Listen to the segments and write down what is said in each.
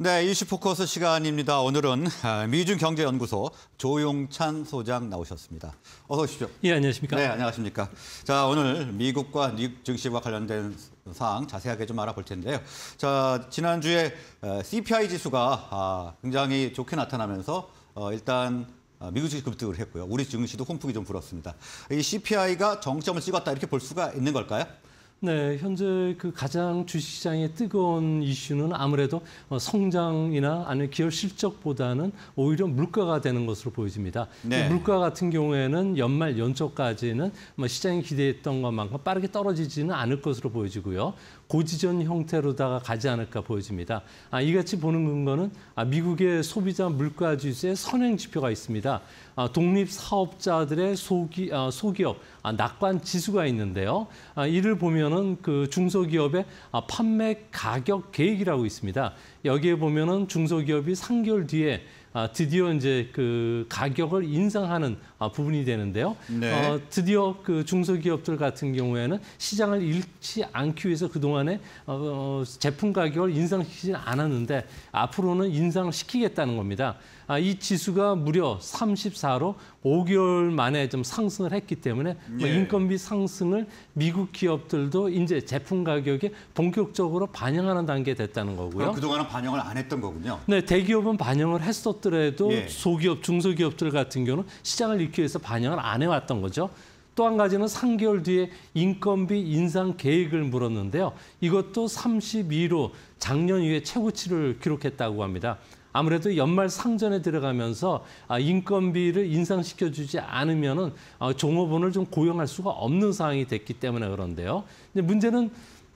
네, 이슈 포커스 시간입니다. 오늘은 아, 미중경제연구소 조용찬 소장 나오셨습니다. 어서 오십시오. 예, 안녕하십니까? 네, 안녕하십니까? 자, 오늘 미국과 뉴욕 증시와 관련된 사항 자세하게 좀 알아볼 텐데요. 자, 지난주에 어, CPI 지수가 아, 굉장히 좋게 나타나면서 어, 일단 어, 미국 증시 급등을 했고요. 우리 증시도 훈풍이좀 불었습니다. 이 CPI가 정점을 찍었다 이렇게 볼 수가 있는 걸까요? 네, 현재 그 가장 주식시장의 뜨거운 이슈는 아무래도 어, 성장이나 아니면 기업 실적보다는 오히려 물가가 되는 것으로 보여집니다. 네. 물가 같은 경우에는 연말 연초까지는 뭐 시장이 기대했던 것만큼 빠르게 떨어지지는 않을 것으로 보여지고요. 고지전 형태로다가 가지 않을까 보여집니다. 아, 이같이 보는 근거는 아, 미국의 소비자 물가 지수의 선행 지표가 있습니다. 아, 독립 사업자들의 소기, 아, 소기업 아, 낙관 지수가 있는데요. 아, 이를 보면은 그 중소기업의 아, 판매 가격 계획이라고 있습니다. 여기에 보면은 중소기업이 3개월 뒤에 아, 드디어 이제 그 가격을 인상하는 아, 부분이 되는데요. 네. 어, 드디어 그 중소기업들 같은 경우에는 시장을 잃지 않기 위해서 그동안에 어, 어 제품 가격을 인상시키지 않았는데 앞으로는 인상을 시키겠다는 겁니다. 아, 이 지수가 무려 34로 5개월 만에 좀 상승을 했기 때문에 예. 인건비 상승을 미국 기업들도 이제 제품 가격에 본격적으로 반영하는 단계에 됐다는 거고요. 그동안은 반영을 안 했던 거군요. 네, 대기업은 반영을 했었던 하더라도 예. 소기업, 중소기업들 같은 경우는 시장을 익기 위해서 반영을 안 해왔던 거죠. 또 한 가지는 3개월 뒤에 인건비 인상 계획을 물었는데요. 이것도 32로 작년 이후에 최고치를 기록했다고 합니다. 아무래도 연말 상전에 들어가면서 아, 인건비를 인상시켜주지 않으면 은 어, 종업원을 좀 고용할 수가 없는 상황이 됐기 때문에 그런데요. 문제는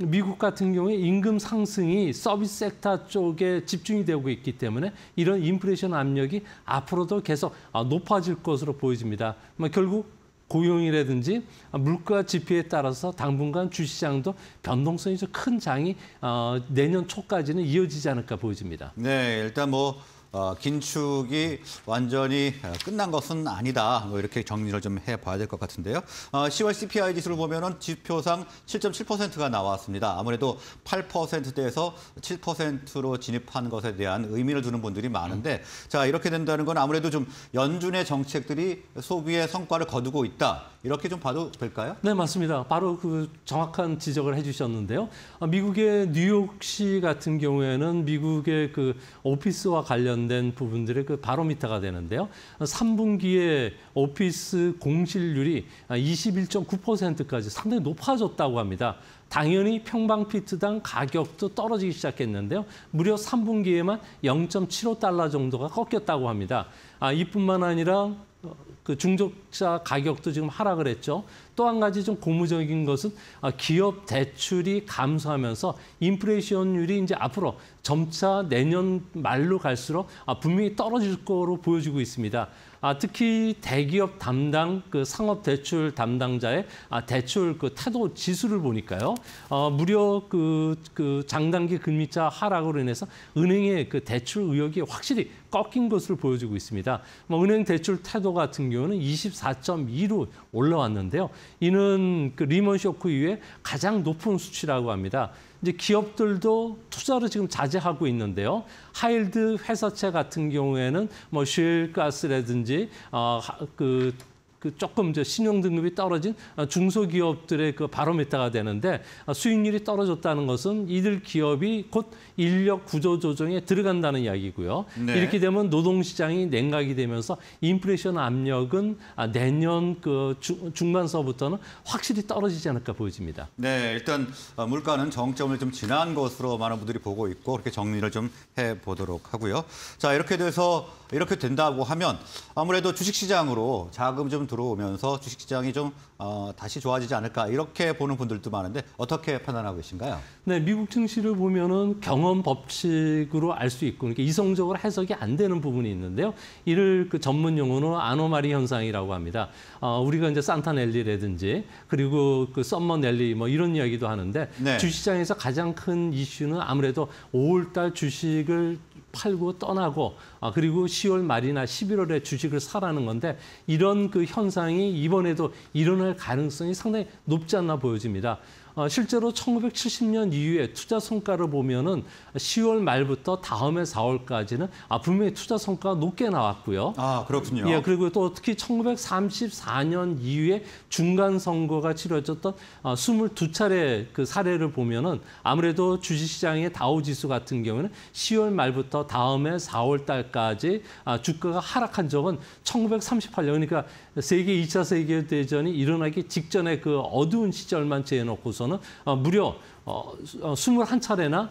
미국 같은 경우에 임금 상승이 서비스 섹터 쪽에 집중이 되고 있기 때문에 이런 인플레이션 압력이 앞으로도 계속 아, 높아질 것으로 보여집니다. 뭐 결국 고용이라든지 물가 지표에 따라서 당분간 주시장도 변동성이 큰 장이 어, 내년 초까지는 이어지지 않을까 보여집니다. 네, 일단 뭐 어, 긴축이 완전히 어, 끝난 것은 아니다. 뭐 이렇게 정리를 좀 해봐야 될 것 같은데요. 어, 10월 CPI 지수를 보면은 지표상 7.7%가 나왔습니다. 아무래도 8%대에서 7%로 진입한 것에 대한 의미를 두는 분들이 많은데, 자 이렇게 된다는 건 아무래도 좀 연준의 정책들이 소비의 성과를 거두고 있다. 이렇게 좀 봐도 될까요? 네, 맞습니다. 바로 그 정확한 지적을 해주셨는데요. 아, 미국의 뉴욕시 같은 경우에는 미국의 그 오피스와 관련된 부분들의 그 바로미터가 되는데요. 3분기에 오피스 공실률이 21.9%까지 상당히 높아졌다고 합니다. 당연히 평방피트당 가격도 떨어지기 시작했는데요. 무려 3분기에만 0.75달러 정도가 꺾였다고 합니다. 아, 이뿐만 아니라 어, 그 중적자 가격도 지금 하락을 했죠. 또 한 가지 좀 고무적인 것은 아, 기업 대출이 감소하면서 인플레이션율이 이제 앞으로 점차 내년 말로 갈수록 아, 분명히 떨어질 거로 보여지고 있습니다. 아, 특히 대기업 담당 그 상업 대출 담당자의 아, 대출 그 태도 지수를 보니까요. 어, 무려 그, 그 장단기 금리차 하락으로 인해서 은행의 그 대출 의욕이 확실히 꺾인 것을 보여주고 있습니다. 뭐 은행 대출 태도 같은 경우는 24.2로 올라왔는데요. 이는 그 리먼 쇼크 이후에 가장 높은 수치라고 합니다. 이제 기업들도 투자를 지금 자제하고 있는데요. 하일드 회사채 같은 경우에는 뭐 쉘가스라든지 어, 그그 조금 저 신용 등급이 떨어진 어, 중소기업들의 그바로메타가 되는데 어, 수익률이 떨어졌다는 것은 이들 기업이 곧 인력 구조 조정에 들어간다는 이야기고요. 네. 이렇게 되면 노동 시장이 냉각이 되면서 인플레이션 압력은 아, 내년 그 중반서부터는 확실히 떨어지지 않을까 보여집니다. 네, 일단 어, 물가는 정점을 좀 지난 것으로 많은 분들이 보고 있고 그렇게 정리를 좀 해 보도록 하고요. 자, 이렇게 돼서 이렇게 된다고 하면 아무래도 주식 시장으로 자금 좀 들어오면서 주식시장이 좀 어, 다시 좋아지지 않을까 이렇게 보는 분들도 많은데 어떻게 판단하고 계신가요? 네, 미국 증시를 보면은 경험 법칙으로 알 수 있고 그러니까 이성적으로 해석이 안 되는 부분이 있는데요. 이를 그 전문 용어로 아노마리 현상이라고 합니다. 어, 우리가 이제 산타넬리라든지 그리고 그 썸머넬리 뭐 이런 이야기도 하는데 네. 주시장에서 가장 큰 이슈는 아무래도 5월달 주식을 팔고 떠나고 아, 그리고 10월 말이나 11월에 주식을 사라는 건데 이런 그 현상이 이번에도 일어날 가능성이 상당히 높지 않나 보여집니다. 어, 실제로 1970년 이후에 투자 성과를 보면은 10월 말부터 다음해 4월까지는 아, 분명히 투자 성과가 높게 나왔고요. 아, 그렇군요. 예, 그리고 또 특히 1934년 이후에 중간 선거가 치러졌던 22차례 어, 그 사례를 보면은 아무래도 주식시장의 다우 지수 같은 경우는 10월 말부터 다음해 4월 달까지 아, 주가가 하락한 적은 1938년 그러니까 세계 2차 세계 대전이 일어나기 직전에 그 어두운 시절만 제놓고서 대해서는 어, 무려 21차례나 어, 어,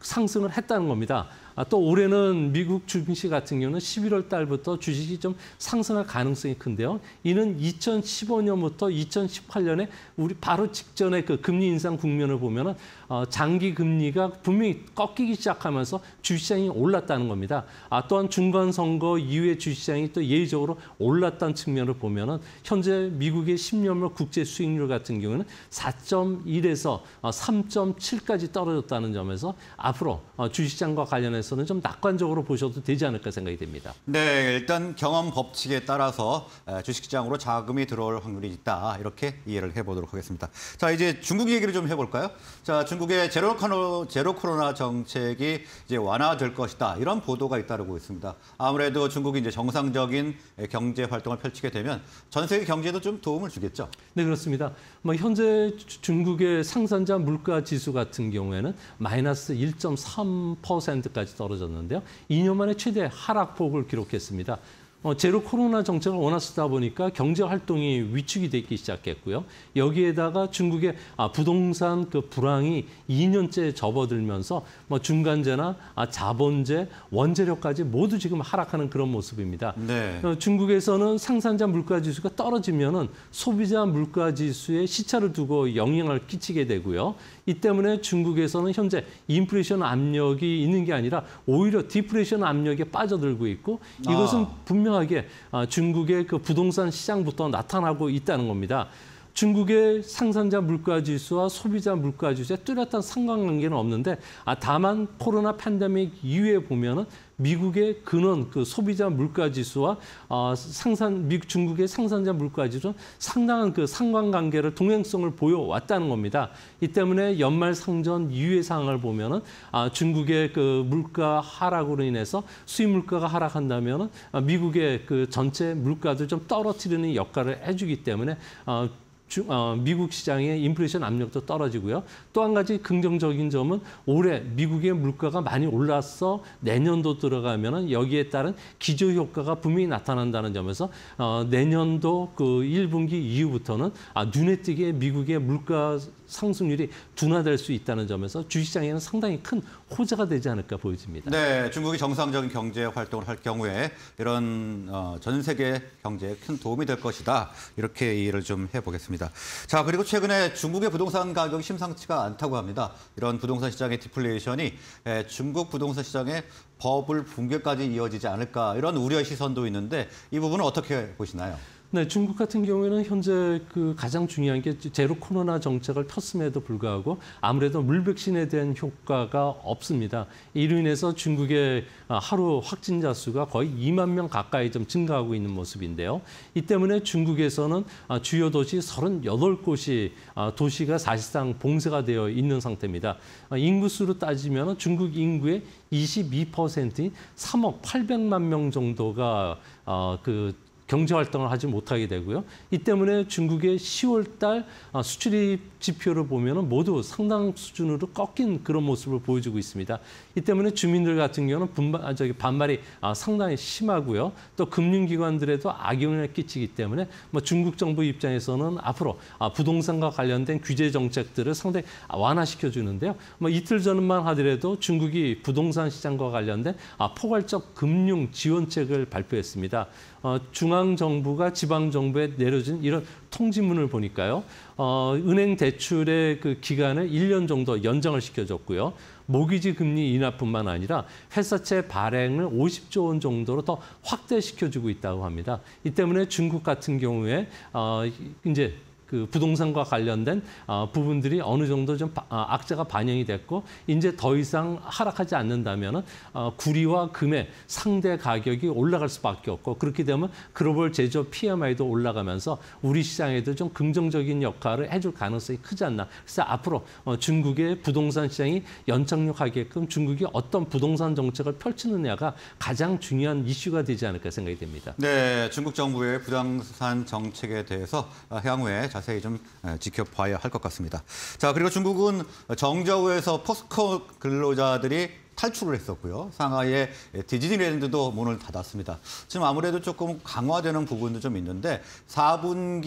상승을 했다는 겁니다. 아, 또 올해는 미국 주식 같은 경우는 11월 달부터 주식이 좀 상승할 가능성이 큰데요. 이는 2015년부터 2018년에 우리 바로 직전에 그 금리 인상 국면을 보면은 어, 장기 금리가 분명히 꺾이기 시작하면서 주식시장이 올랐다는 겁니다. 아, 또한 중간 선거 이후에 주식시장이 또 예외적으로 올랐다는 측면을 보면은 현재 미국의 10년물 국제 수익률 같은 경우는 4.1에서 3.7까지 어, 떨어졌다는 점에서 앞으로 어, 주식시장과 관련해서 대해서는 좀 낙관적으로 보셔도 되지 않을까 생각이 됩니다. 네, 일단 경험 법칙에 따라서 주식시장으로 자금이 들어올 확률이 있다. 이렇게 이해를 해보도록 하겠습니다. 자, 이제 중국 얘기를 좀 해볼까요? 자, 중국의 제로, 코로, 제로 코로나 정책이 이제 완화될 것이다. 이런 보도가 잇따르고 있습니다. 아무래도 중국이 이제 정상적인 경제 활동을 펼치게 되면 전 세계 경제도좀 도움을 주겠죠. 네, 그렇습니다. 뭐 현재 중국의 상산자 물가 지수 같은 경우에는 마이너스 1.3%까지 떨어졌는데요. 2년 만에 최대 하락폭을 기록했습니다. 어, 제로 코로나 정책을 워낙 쓰다 보니까 경제 활동이 위축이 되기 시작했고요. 여기에다가 중국의 아, 부동산 그 불황이 2년째 접어들면서 뭐 중간재나 아, 자본재, 원재료까지 모두 지금 하락하는 그런 모습입니다. 네. 어, 중국에서는 생산자 물가 지수가 떨어지면은 소비자 물가 지수에 시차를 두고 영향을 끼치게 되고요. 이 때문에 중국에서는 현재 인플레이션 압력이 있는 게 아니라 오히려 디플레이션 압력에 빠져들고 있고 이것은 아. 분명 선명하게 아, 중국의 그 부동산 시장부터 나타나고 있다는 겁니다. 중국의 생산자 물가 지수와 소비자 물가 지수에 뚜렷한 상관관계는 없는데 아, 다만 코로나 팬데믹 이후에 보면은 미국의 근원 그 소비자 물가 지수와 어, 생산 미 중국의 생산자 물가 지수는 상당한 그 상관관계를 동행성을 보여왔다는 겁니다. 이 때문에 연말 상전 이후의 상황을 보면은 아, 중국의 그 물가 하락으로 인해서 수입 물가가 하락한다면은 아, 미국의 그 전체 물가도 좀 떨어뜨리는 역할을 해주기 때문에 어, 중, 어, 미국 시장의 인플레이션 압력도 떨어지고요. 또 한 가지 긍정적인 점은 올해 미국의 물가가 많이 올랐어 내년도 들어가면 여기에 따른 기저 효과가 분명히 나타난다는 점에서 어, 내년도 그 1분기 이후부터는 아, 눈에 띄게 미국의 물가 상승률이 둔화될 수 있다는 점에서 주식시장에는 상당히 큰 호재가 되지 않을까 보여집니다. 네, 중국이 정상적인 경제 활동을 할 경우에 이런 어, 전 세계 경제에 큰 도움이 될 것이다. 이렇게 이해를 좀 해보겠습니다. 자, 그리고 최근에 중국의 부동산 가격이 심상치가 않다고 합니다. 이런 부동산 시장의 디플레이션이 에, 예, 중국 부동산 시장의 버블 붕괴까지 이어지지 않을까 이런 우려 의 시선도 있는데 이 부분은 어떻게 보시나요? 네, 중국 같은 경우에는 현재 그 가장 중요한 게 제로 코로나 정책을 폈음에도 불구하고 아무래도 물 백신에 대한 효과가 없습니다. 이로 인해서 중국의 하루 확진자 수가 거의 2만 명 가까이 좀 증가하고 있는 모습인데요. 이 때문에 중국에서는 주요 도시 38곳이 도시가 사실상 봉쇄가 되어 있는 상태입니다. 인구수로 따지면 중국 인구의 22%인 3억 800만 명 정도가 어, 그 경제 활동을 하지 못하게 되고요. 이 때문에 중국의 10월 달 아, 수출입 지표를 보면 모두 상당 수준으로 꺾인 그런 모습을 보여주고 있습니다. 이 때문에 주민들 같은 경우는 분발, 아, 저기 반발이 아, 상당히 심하고요. 또 금융기관들에도 악영향을 끼치기 때문에 뭐 중국 정부 입장에서는 앞으로 부동산과 관련된 규제 정책들을 상당히 완화시켜 주는데요. 뭐 이틀 전만 하더라도 중국이 부동산 시장과 관련된 포괄적 금융 지원책을 발표했습니다. 어, 중앙 중앙정부가 지방정부에 내려진 이런 통지문을 보니까요. 어, 은행 대출의 그 기간을 1년 정도 연장을 시켜줬고요. 모기지 금리 인하뿐만 아니라 회사채 발행을 50조 원 정도로 더 확대시켜주고 있다고 합니다. 이 때문에 중국 같은 경우에 어, 이제 그 부동산과 관련된 어, 부분들이 어느 정도 좀 어, 악재가 반영이 됐고 이제 더 이상 하락하지 않는다면 어, 구리와 금의 상대 가격이 올라갈 수밖에 없고 그렇게 되면 글로벌 제조 PMI도 올라가면서 우리 시장에도 좀 긍정적인 역할을 해줄 가능성이 크지 않나. 그래서 앞으로 중국의 부동산 시장이 연착륙하게끔 중국이 어떤 부동산 정책을 펼치느냐가 가장 중요한 이슈가 되지 않을까 생각이 됩니다. 네, 중국 정부의 부동산 정책에 대해서 향후에 자 자세히 좀 지켜봐야 할 것 같습니다. 자, 그리고 중국은 정저우에서 포스코 근로자들이 탈출을 했었고요. 상하이의 디즈니랜드도 문을 닫았습니다. 지금 아무래도 조금 강화되는 부분도 좀 있는데 4분기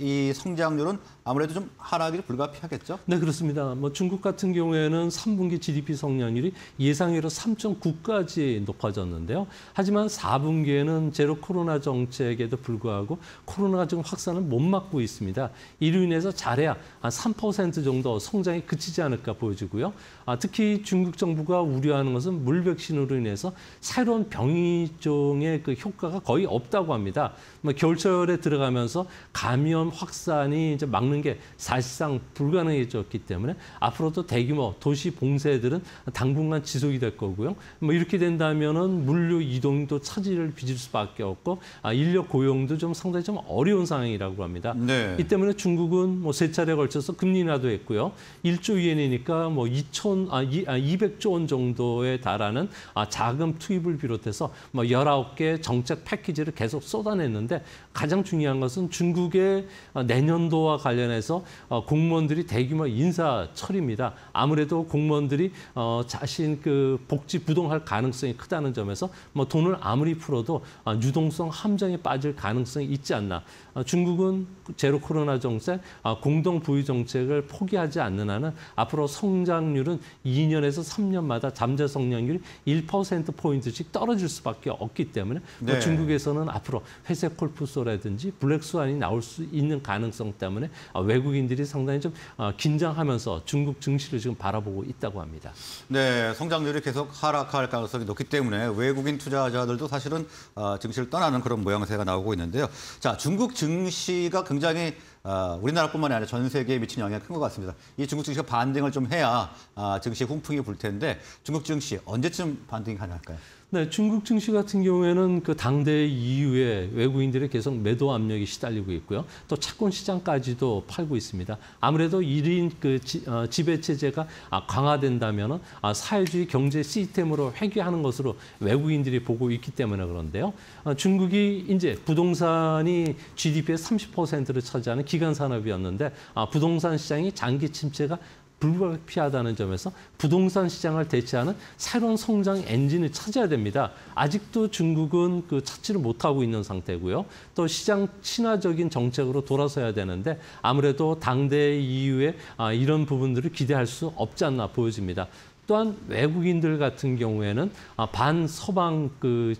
이 성장률은 아무래도 좀 하락이 불가피하겠죠? 네, 그렇습니다. 뭐 중국 같은 경우에는 3분기 GDP 성장률이 예상외로 3.9까지 높아졌는데요. 하지만 4분기에는 제로 코로나 정책에도 불구하고 코로나가 지금 확산을 못 막고 있습니다. 이로 인해서 잘해야 3% 정도 성장이 그치지 않을까 보여지고요. 아, 특히 중국 정부가 우려 부여하는 것은 물 백신으로 인해서 새로운 병이종의 그 효과가 거의 없다고 합니다. 뭐 겨울철에 들어가면서 감염 확산이 이제 막는 게 사실상 불가능해졌기 때문에 앞으로도 대규모 도시 봉쇄들은 당분간 지속이 될 거고요. 뭐 이렇게 된다면은 물류 이동도 차질을 빚을 수밖에 없고 아, 인력 고용도 좀 상당히 좀 어려운 상황이라고 합니다. 네. 이 때문에 중국은 뭐 세 차례 걸쳐서 금리 나도 했고요. 1조 위엔이니까 뭐 2천 아, 200조 아, 원 정도 정도에 달하는 아, 자금 투입을 비롯해서 뭐 19개 정책 패키지를 계속 쏟아냈는데 가장 중요한 것은 중국의 어, 내년도와 관련해서 어, 공무원들이 대규모 인사 처리입니다. 아무래도 공무원들이 어, 자신 그 복지 부동할 가능성이 크다는 점에서 뭐 돈을 아무리 풀어도 유동성 함정에 빠질 가능성이 있지 않나. 중국은 제로 코로나 정책, 아, 공동 부유 정책을 포기하지 않는 한은 앞으로 성장률은 2년에서 3년마다 잠재 성장률이 1% 포인트씩 떨어질 수밖에 없기 때문에 네. 중국에서는 앞으로 회색 콜프소라든지 블랙 스완이 나올 수 있는 가능성 때문에 어, 외국인들이 상당히 좀 어, 긴장하면서 중국 증시를 지금 바라보고 있다고 합니다. 네, 성장률이 계속 하락할 가능성이 높기 때문에 외국인 투자자들도 사실은 어, 증시를 떠나는 그런 모양새가 나오고 있는데요. 자, 중국 증시가 굉장히 어, 아, 우리나라뿐만 이 아니라 전 세계에 미치는 영향이 큰 것 같습니다. 이 중국 증시가 반등을 좀 해야 아, 증시 의 훈풍이 불 텐데 중국 증시 언제쯤 반등이 가능할까요? 네, 중국 증시 같은 경우에는 그 당대 이후에 외국인들의 계속 매도 압력이 시달리고 있고요. 또 채권 시장까지도 팔고 있습니다. 아무래도 1인 그 지, 어, 지배 체제가 아, 강화된다면 아, 사회주의 경제 시스템으로 회귀하는 것으로 외국인들이 보고 있기 때문에 그런데요. 아, 중국이 이제 부동산이 GDP의 30%를 차지하는 기간 산업이었는데 아, 부동산 시장이 장기 침체가 불가피하다는 점에서 부동산 시장을 대체하는 새로운 성장 엔진을 찾아야 됩니다. 아직도 중국은 그 찾지를 못하고 있는 상태고요. 또 시장 친화적인 정책으로 돌아서야 되는데 아무래도 당대 이후에 아, 이런 부분들을 기대할 수 없지 않나 보여집니다. 또한 외국인들 같은 경우에는 아, 반서방 그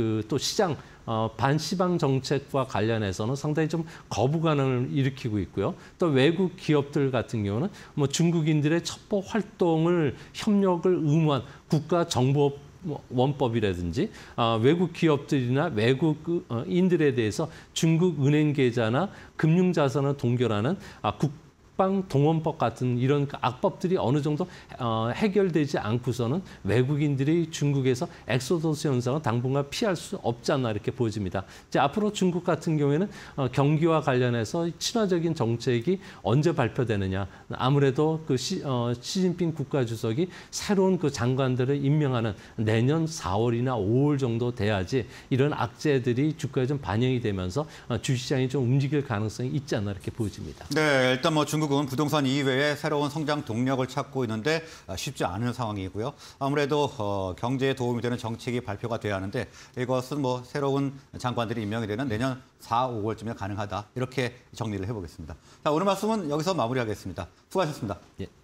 그또 시장 어, 반시방 정책과 관련해서는 상당히 좀 거부감을 일으키고 있고요. 또 외국 기업들 같은 경우는 뭐 중국인들의 첩보 활동을 협력을 의무한 국가 정보 뭐 원법이라든지 어, 외국 기업들이나 외국인들에 어, 대해서 중국 은행 계좌나 금융 자산을 동결하는 아, 국 삭방 동원법 같은 이런 그 악법들이 어느 정도 어, 해결되지 않고서는 외국인들이 중국에서 엑소더스 현상을 당분간 피할 수 없지 않나 이렇게 보여집니다. 이제 앞으로 중국 같은 경우에는 어, 경기와 관련해서 친화적인 정책이 언제 발표되느냐 아무래도 그 시, 어, 시진핑 국가주석이 새로운 그 장관들을 임명하는 내년 4월이나 5월 정도 돼야지 이런 악재들이 주가에 좀 반영이 되면서 어, 주시장이 좀 움직일 가능성이 있지 않나 이렇게 보여집니다. 네, 일단 뭐 중국 한국은 부동산 이외에 새로운 성장 동력을 찾고 있는데 아, 쉽지 않은 상황이고요. 아무래도 어, 경제에 도움이 되는 정책이 발표가 돼야 하는데 이것은 뭐 새로운 장관들이 임명이 되는 내년 4, 5월쯤에 가능하다. 이렇게 정리를 해보겠습니다. 자, 오늘 말씀은 여기서 마무리하겠습니다. 수고하셨습니다. 예.